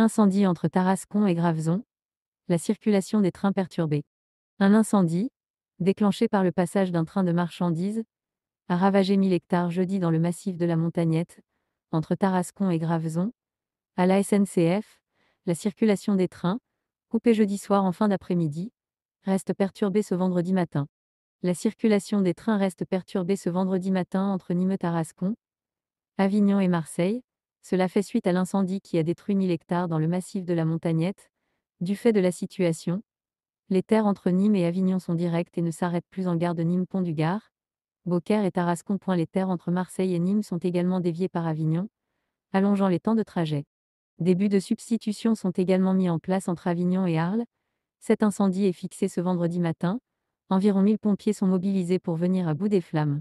Incendie entre Tarascon et Gravezon, La circulation des trains perturbée. Un incendie, déclenché par le passage d'un train de marchandises, a ravagé 1000 hectares jeudi dans le massif de la Montagnette, entre Tarascon et Gravezon, À la SNCF, la circulation des trains, coupée jeudi soir en fin d'après-midi, reste perturbée ce vendredi matin. La circulation des trains reste perturbée ce vendredi matin entre Nîmes-Tarascon, Avignon et Marseille, cela fait suite à l'incendie qui a détruit 1000 hectares dans le massif de la Montagnette. Du fait de la situation, les terres entre Nîmes et Avignon sont directes et ne s'arrêtent plus en gare de Nîmes-Pont du Gard. Beaucaire et Tarascon. Les terres entre Marseille et Nîmes sont également déviées par Avignon, allongeant les temps de trajet. Des buts de substitution sont également mis en place entre Avignon et Arles. Cet incendie est fixé ce vendredi matin. Environ 1000 pompiers sont mobilisés pour venir à bout des flammes.